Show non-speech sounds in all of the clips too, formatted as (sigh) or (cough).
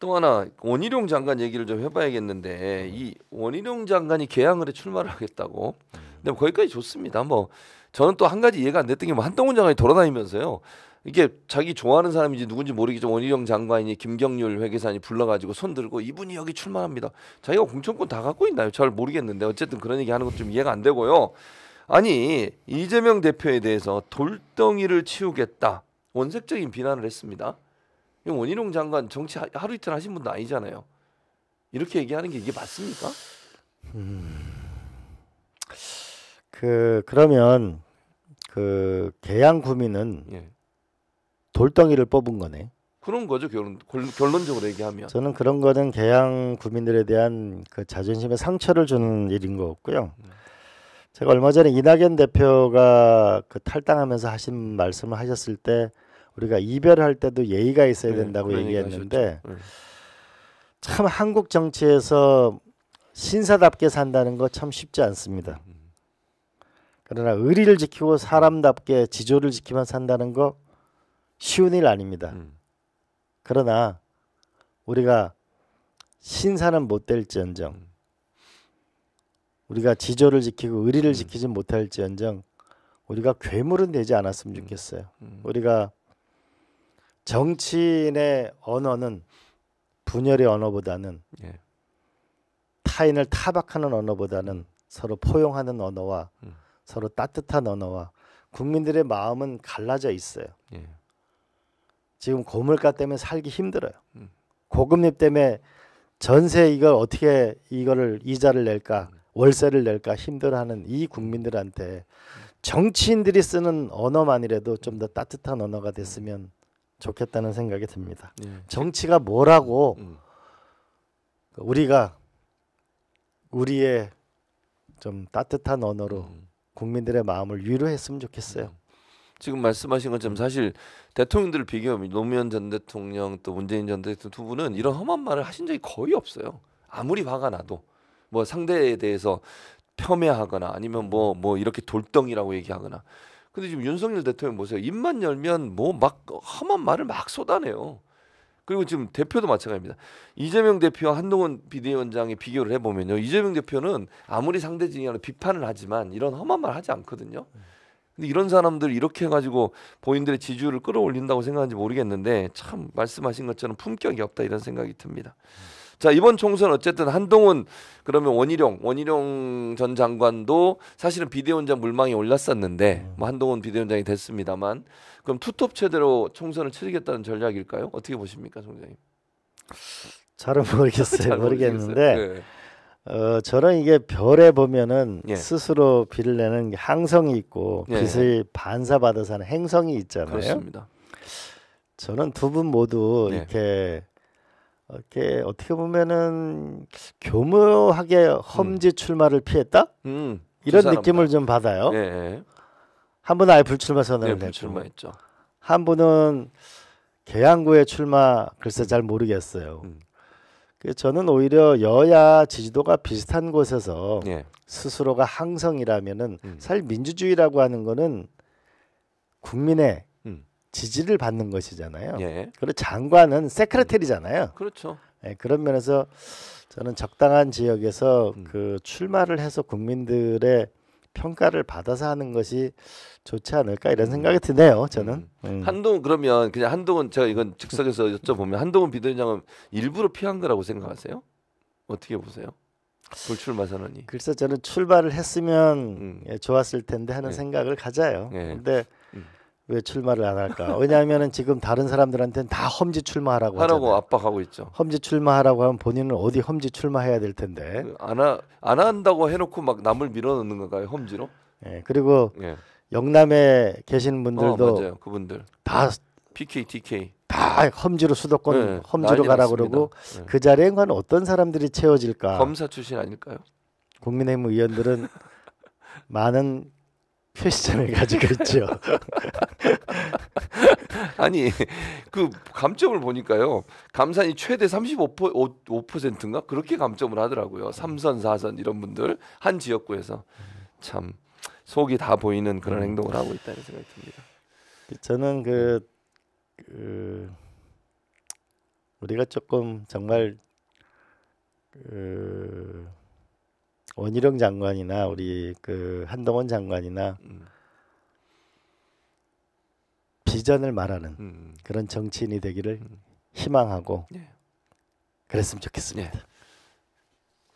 또 하나 원희룡 장관 얘기를 좀 해봐야겠는데 이 원희룡 장관이 개항을해 출마를 하겠다고. 근데 뭐 거기까지 좋습니다. 뭐 저는 또 한 가지 이해가 안 됐던 게뭐 한동훈 장관이 돌아다니면서요. 이게 자기 좋아하는 사람인지 누군지 모르겠지만 원희룡 장관이 김경률 회계사니 불러가지고 손 들고 이분이 여기 출마합니다. 자기가 공천권 다 갖고 있나요? 잘 모르겠는데 어쨌든 그런 얘기 하는 것 좀 이해가 안 되고요. 아니 이재명 대표에 대해서 돌덩이를 치우겠다 원색적인 비난을 했습니다. 원희룡 장관 정치 하루 이틀 하신 분도 아니잖아요. 이렇게 얘기하는 게 이게 맞습니까? 음. 그 그러면 그 개양 구민은 예. 돌덩이를 뽑은 거네. 그런 거죠 결론 결론적으로 얘기하면. 저는 그런 거는 개양 구민들에 대한 그 자존심에 상처를 주는 일인 것 같고요. 네. 제가 얼마 전에 이낙연 대표가 그 탈당하면서 하신 말씀을 하셨을 때 우리가 이별할 때도 예의가 있어야 네, 된다고 네, 얘기했는데 네. 참 한국 정치에서 신사답게 산다는 거 참 쉽지 않습니다. 그러나 의리를 지키고 사람답게 지조를 지키면 산다는 거 쉬운 일 아닙니다. 음. 그러나 우리가 신사는 못 될지언정 음. 우리가 지조를 지키고 의리를 음. 지키지 못할지언정 우리가 괴물은 되지 않았으면 좋겠어요. 우리가 정치인의 언어는 분열의 언어보다는 예. 타인을 타박하는 언어보다는 서로 포용하는 언어와 음. 서로 따뜻한 언어와 국민들의 마음은 갈라져 있어요. 예. 지금 고물가 때문에 살기 힘들어요. 음. 고금리 때문에 전세 이걸 어떻게 이거를 이자를 낼까 음. 월세를 낼까 힘들어하는 이 국민들한테 정치인들이 쓰는 언어만이라도 좀 더 따뜻한 언어가 됐으면 좋겠다는 생각이 듭니다. 예. 정치가 뭐라고 음. 우리가 우리의 좀 따뜻한 언어로 음. 국민들의 마음을 위로했으면 좋겠어요. 음. 지금 말씀하신 것처럼 사실 대통령들 비교하면 노무현 전 대통령 또 문재인 전 대통령 두 분은 이런 험한 말을 하신 적이 거의 없어요. 아무리 화가 나도 뭐 상대에 대해서 폄훼하거나 아니면 뭐뭐 뭐 이렇게 돌덩이라고 얘기하거나 근데 지금 윤석열 대통령 보세요. 입만 열면 뭐 막 험한 말을 막 쏟아내요. 그리고 지금 대표도 마찬가지입니다. 이재명 대표와 한동훈 비대위원장이 비교를 해보면요. 이재명 대표는 아무리 상대진이라는 비판을 하지만 이런 험한 말 하지 않거든요. 근데 이런 사람들 이렇게 해가지고 본인들의 지지율을 끌어올린다고 생각하는지 모르겠는데 참 말씀하신 것처럼 품격이 없다 이런 생각이 듭니다. 자 이번 총선 어쨌든 한동훈 그러면 원희룡 원희룡 전 장관도 사실은 비대위원장 물망에 올랐었는데 음. 뭐 한동훈 비대위원장이 됐습니다만 그럼 투톱 체대로 총선을 치르겠다는 전략일까요? 어떻게 보십니까, 총장님? 잘은 모르겠어요. (laughs) 잘 모르겠는데 네. 어, 저는 이게 별에 보면은 예. 스스로 비를 내는 항성이 있고 예. 빛을 반사받아서 하는 행성이 있잖아요. 그렇습니다. 저는 두 분 모두 네. 이렇게 이렇게 어떻게 보면은 교묘하게 험지 음. 출마를 피했다 음, 이런 느낌을 좀 받아요. 예, 예. 한 분은 아예 불출마 선언을 네, 했고 한 분은 계양구에 출마 글쎄 잘 모르겠어요. 음. 그 저는 오히려 여야 지지도가 비슷한 곳에서 예. 스스로가 항성이라면은 음. 사실 민주주의라고 하는 거는 국민의 지지를 받는 것이잖아요. 예. 그리고 장관은 세크레테리잖아요. 음. 그렇죠. 예, 그런 면에서 저는 적당한 지역에서 음. 그 출마를 해서 국민들의 평가를 받아서 하는 것이 좋지 않을까 이런 음. 생각이 드네요. 저는 음. 음. 한동훈 그러면 그냥 한동훈 제가 이건 즉석에서 (laughs) 여쭤보면 한동훈 비대위원장은 일부러 피한 거라고 생각하세요? 어떻게 보세요? 불출마 선언이. 글쎄 저는 출발을 했으면 음. 예, 좋았을 텐데 하는 네. 생각을 가져요. 네. 근데 왜 출마를 안 할까? 왜냐하면은 지금 다른 사람들한테는 다 험지 출마하라고 하라고 압박하고 있죠. 험지 출마하라고 하면 본인은 어디 험지 출마해야 될 텐데 안안 그 한다고 해놓고 막 남을 밀어넣는 건가요 험지로? 예 그리고 예. 영남에 계신 분들도 어, 맞아요. 그분들 다 PK TK 다 험지로 수도권 네, 험지로 가라 그러고 네. 그 자리에 관 어떤 사람들이 채워질까? 검사 출신 아닐까요? 국민의힘 의원들은 (laughs) 많은 패션을 가지고 있죠. 아니 그 감점을 보니까요. 감산이 최대 35%인가 그렇게 감점을 하더라고요. 삼선 사선 이런 분들 한 지역구에서 참 속이 다 보이는 그런 음. 행동을 하고 있다는 생각이 듭니다. 그 저는 그, 그 우리가 조금 정말 그 원희룡 장관이나 우리 그 한동원 장관이나 음. 비전을 말하는 음. 그런 정치인이 되기를 음. 희망하고 네. 그랬으면 좋겠습니다.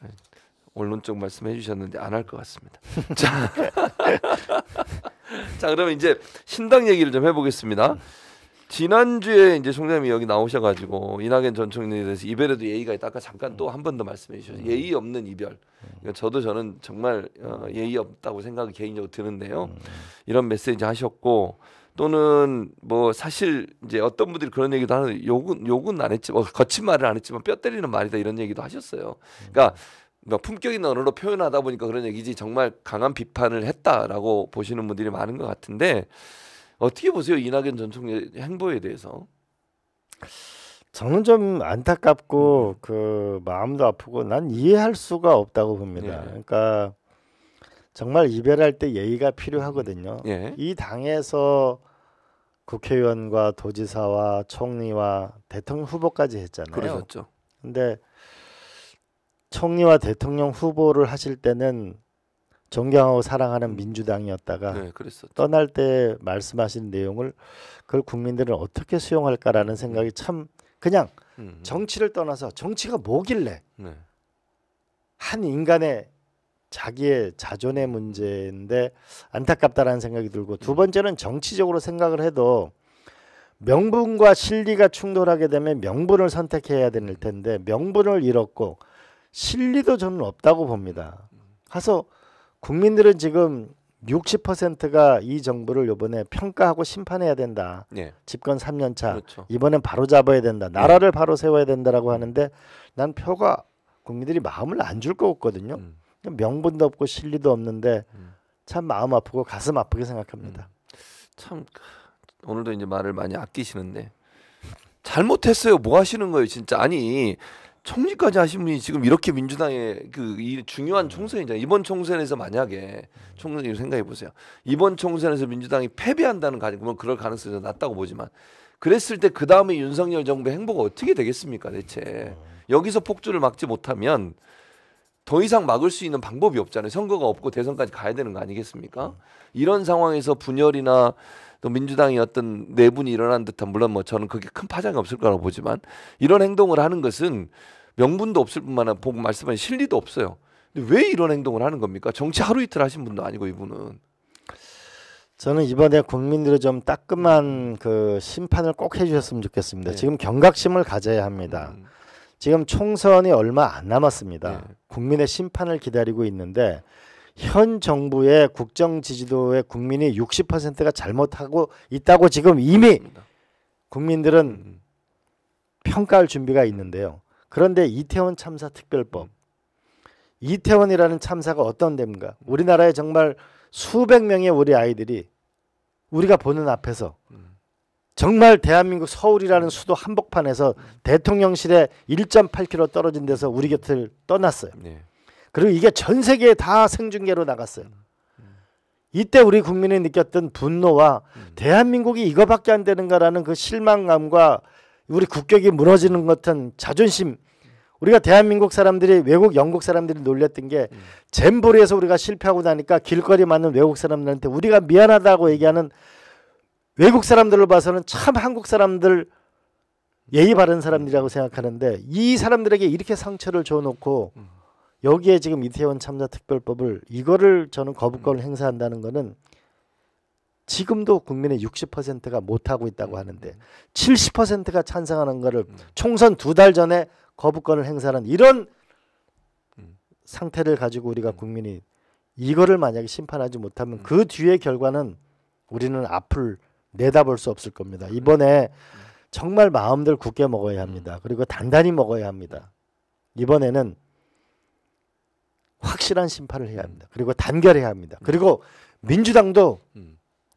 네. 언론 쪽 말씀해 주셨는데 안 할 것 같습니다. (laughs) 자, (laughs) 자 그러면 이제 신당 얘기를 좀 해보겠습니다. 지난주에 이제 총장님이 여기 나오셔가지고 이낙연 전 총리에 대해서 이별에도 예의가 있다. 아까 잠깐 또 한 번 더 말씀해 주셨어요. 음. 예의 없는 이별. 그러니까 저도 저는 정말 어, 예의 없다고 생각이 개인적으로 드는데요. 음. 이런 메시지 하셨고 또는 뭐 사실 이제 어떤 분들이 그런 얘기도 하는데 욕은 욕은 안 했지만 뭐 거친 말을 안 했지만 뼈 때리는 말이다 이런 얘기도 하셨어요. 그러니까 그 품격 있는 언어로 표현하다 보니까 그런 얘기지 정말 강한 비판을 했다라고 보시는 분들이 많은 것 같은데 어떻게 보세요 이낙연 전 총리 행보에 대해서? 저는 좀 안타깝고 그 마음도 아프고 난 이해할 수가 없다고 봅니다. 예. 그러니까 정말 이별할 때 예의가 필요하거든요. 예. 이 당에서 국회의원과 도지사와 총리와 대통령 후보까지 했잖아요. 그러셨죠. 근데 총리와 대통령 후보를 하실 때는 존경하고 사랑하는 민주당이었다가 네, 떠날 때 말씀하신 내용을 그걸 국민들은 어떻게 수용할까라는 생각이 참 그냥 음 정치를 떠나서 정치가 뭐길래 네. 한 인간의 자기의 자존의 문제인데 안타깝다라는 생각이 들고 두 음. 번째는 정치적으로 생각을 해도 명분과 실리가 충돌하게 되면 명분을 선택해야 될 텐데 명분을 잃었고 실리도 저는 없다고 봅니다. 음. 가서 국민들은 지금 60%가 이 정부를 요번에 평가하고 심판해야 된다. 예. 집권 3년 차. 그렇죠. 이번엔 바로 잡아야 된다. 예. 나라를 예. 바로 세워야 된다라고 하는데 난 표가 국민들이 마음을 안 줄 것 같거든요. 음. 명분도 없고 실리도 없는데 음. 참 마음 아프고 가슴 아프게 생각합니다. 음. 참 오늘도 이제 말을 많이 아끼시는데 잘못했어요. 뭐 하시는 거예요, 진짜. 아니 총리까지 하신 분이 지금 이렇게 민주당의 그 이 중요한 음. 총선이죠 이번 총선에서 만약에 총선을 생각해 보세요. 이번 총선에서 민주당이 패배한다는 가정그면 뭐 그럴 가능성이 낮다고 보지만 그랬을 때 그 다음에 윤석열 정부의 행보가 어떻게 되겠습니까, 대체? 음. 여기서 폭주를 막지 못하면 더 이상 막을 수 있는 방법이 없잖아요. 선거가 없고 대선까지 가야 되는 거 아니겠습니까? 이런 상황에서 분열이나 또 민주당이 어떤 내분이 일어난 듯한 물론 뭐 저는 그게 큰 파장이 없을 거라고 보지만 이런 행동을 하는 것은 명분도 없을 뿐만 아니라 보고 말씀하신 실리도 없어요. 근데 왜 이런 행동을 하는 겁니까? 정치 하루 이틀 하신 분도 아니고 이분은. 저는 이번에 국민들이 좀 따끔한 그 심판을 꼭 해주셨으면 좋겠습니다. 네. 지금 경각심을 가져야 합니다. 음. 지금 총선이 얼마 안 남았습니다. 네. 국민의 심판을 기다리고 있는데 현 정부의 국정 지지도에 국민이 60%가 잘못하고 있다고 지금 이미 그렇습니다. 국민들은 음, 음. 평가할 준비가 있는데요. 그런데 이태원 참사 특별법 이태원이라는 참사가 어떤 데인가? 우리나라에 정말 수백 명의 우리 아이들이 우리가 보는 앞에서 음. 정말 대한민국 서울이라는 수도 한복판에서 대통령실에 1.8km 떨어진 데서 우리 곁을 떠났어요. 네. 그리고 이게 전 세계에 다 생중계로 나갔어요. 이때 우리 국민이 느꼈던 분노와 음. 대한민국이 이거밖에 안 되는가라는 그 실망감과 우리 국격이 무너지는 것 같은 자존심 우리가 대한민국 사람들이 외국 영국 사람들이 놀랬던 게 음. 잼버리에서 우리가 실패하고 나니까 길거리 맞는 외국 사람들한테 우리가 미안하다고 얘기하는 외국 사람들로 봐서는 참 한국 사람들 예의 바른 사람들이라고 생각하는데 이 사람들에게 이렇게 상처를 줘놓고 여기에 지금 이태원 참사 특별법을 이거를 저는 거부권을 음. 행사한다는 거는 지금도 국민의 60%가 못하고 있다고 하는데 70%가 찬성하는 거를 음. 총선 두 달 전에 거부권을 행사하는 이런 음. 상태를 가지고 우리가 국민이 이거를 만약에 심판하지 못하면 그뒤에 결과는 우리는 앞을 내다볼 수 없을 겁니다. 이번에 정말 마음들 굳게 먹어야 합니다. 음. 그리고 단단히 먹어야 합니다. 이번에는 확실한 심판을 해야 합니다. 음. 그리고 단결해야 합니다. 음. 그리고 민주당도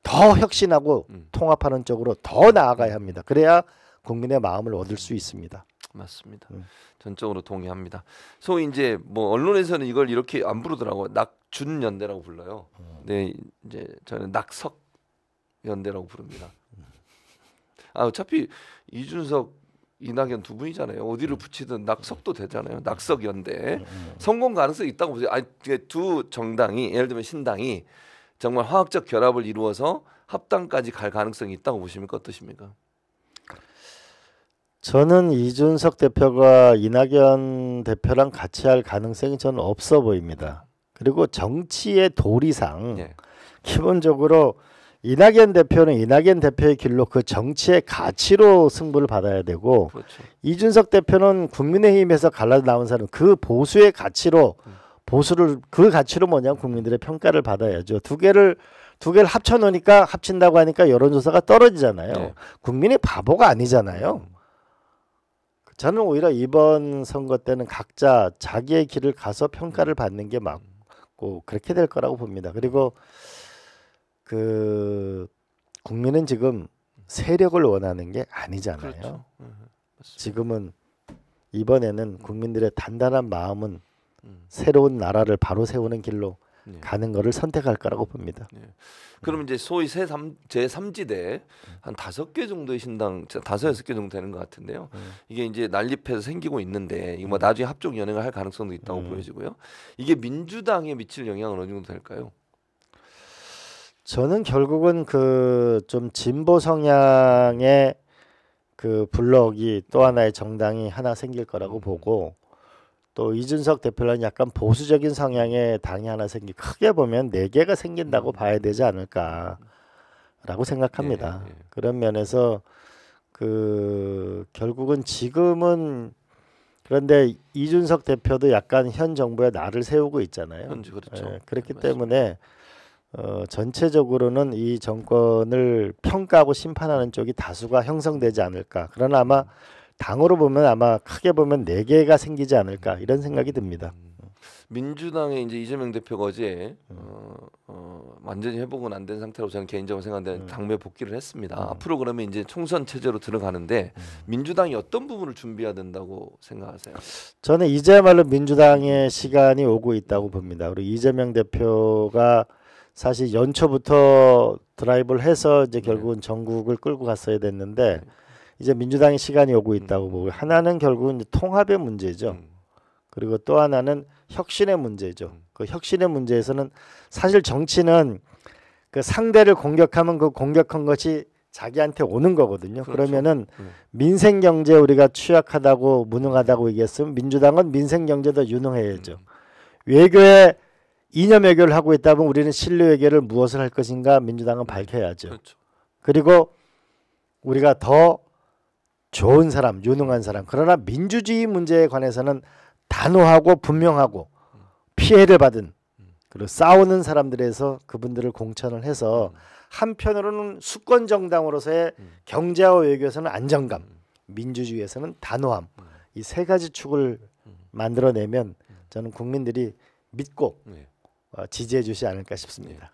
더 혁신하고 통합하는 쪽으로 더 나아가야 합니다. 그래야 국민의 마음을 얻을 수 있습니다. 맞습니다. 전적으로 동의합니다. 소위 이제 뭐 언론에서는 이걸 이렇게 안 부르더라고요. 낙준연대라고 불러요. 네, 이제 저는 낙석 연대라고 부릅니다. 아, 어차피 이준석 이낙연 두 분이잖아요. 어디를 붙이든 낙석도 되잖아요. 낙석 연대 성공 가능성이 있다고 보세요. 아니 두 정당이 예를 들면 신당이 정말 화학적 결합을 이루어서 합당까지 갈 가능성이 있다고 보십니까 어떠십니까? 저는 이준석 대표가 이낙연 대표랑 같이 할 가능성이 저는 없어 보입니다. 그리고 정치의 도리상 예. 기본적으로 이낙연 대표는 이낙연 대표의 길로 그 정치의 가치로 승부를 받아야 되고 그렇죠. 이준석 대표는 국민의힘에서 갈라 져 나온 사람 그 보수의 가치로 음. 보수를 그 가치로 뭐냐 국민들의 평가를 받아야죠. 두 개를 두 개를 합쳐 놓으니까 합친다고 하니까 여론조사가 떨어지잖아요. 네. 국민이 바보가 아니잖아요. 음. 저는 오히려 이번 선거 때는 각자 자기의 길을 가서 평가를 받는 게 맞고 그렇게 될 거라고 봅니다. 그리고 그 국민은 지금 세력을 원하는 게 아니잖아요. 그렇죠. 예, 예, 지금은 이번에는 국민들의 단단한 마음은 음. 새로운 나라를 바로 세우는 길로 네. 가는 것을 선택할 거라고 봅니다. 네. 그럼 음. 이제 소위 제 3지대 한 다섯 개 정도의 신당 다섯 여섯 개 정도 되는 것 같은데요. 음. 이게 이제 난립해서 생기고 있는데 이거 뭐 음. 나중에 합종 연행을 할 가능성도 있다고 음. 보여지고요. 이게 민주당에 미칠 영향은 어느 정도 될까요? 저는 결국은 그 좀 진보 성향의 그 블록이 또 하나의 정당이 하나 생길 거라고 보고 또 이준석 대표는 약간 보수적인 성향의 당이 하나 생기 크게 보면 네 개가 생긴다고 음. 봐야 되지 않을까라고 생각합니다. 예, 예. 그런 면에서 그 결국은 지금은 그런데 이준석 대표도 약간 현 정부에 나를 세우고 있잖아요. 그렇죠. 예, 그렇기 네, 맞습니다. 때문에 어, 전체적으로는 이 정권을 평가하고 심판하는 쪽이 다수가 형성되지 않을까. 그러나 아마 당으로 보면 아마 크게 보면 네 개가 생기지 않을까 이런 생각이 듭니다. 음. 민주당의 이제 이재명 대표가 어제 음. 어, 어, 완전히 회복은 안된 상태로 저는 개인적으로 생각하는데 음. 당내 복귀를 했습니다. 음. 앞으로 그러면 이제 총선 체제로 들어가는데 민주당이 어떤 부분을 준비해야 된다고 생각하세요? 저는 이제야말로 민주당의 시간이 오고 있다고 봅니다. 우리 이재명 대표가 사실 연초부터 드라이브를 해서 이제 네. 결국은 전국을 끌고 갔어야 됐는데 네. 이제 민주당의 시간이 오고 있다고 음. 보고 하나는 결국은 통합의 문제죠. 음. 그리고 또 하나는 혁신의 문제죠. 음. 그 혁신의 문제에서는 사실 정치는 그 상대를 공격하면 그 공격한 것이 자기한테 오는 거거든요. 그렇죠. 그러면은 음. 민생 경제 우리가 취약하다고 무능하다고 얘기했으면 민주당은 민생 경제도 유능해야죠. 음. 외교에 이념 외교를 하고 있다면 우리는 신뢰 외교를 무엇을 할 것인가 민주당은 밝혀야죠. 그렇죠. 그리고 우리가 더 좋은 사람, 유능한 사람. 그러나 민주주의 문제에 관해서는 단호하고 분명하고 피해를 받은 그리고 싸우는 사람들에서 그분들을 공천을 해서 한편으로는 수권 정당으로서의 경제와 외교에서는 안정감, 민주주의에서는 단호함 이 세 가지 축을 음. 만들어내면 저는 국민들이 믿고 네. 어, 지지해 주시지 않을까 싶습니다. 네.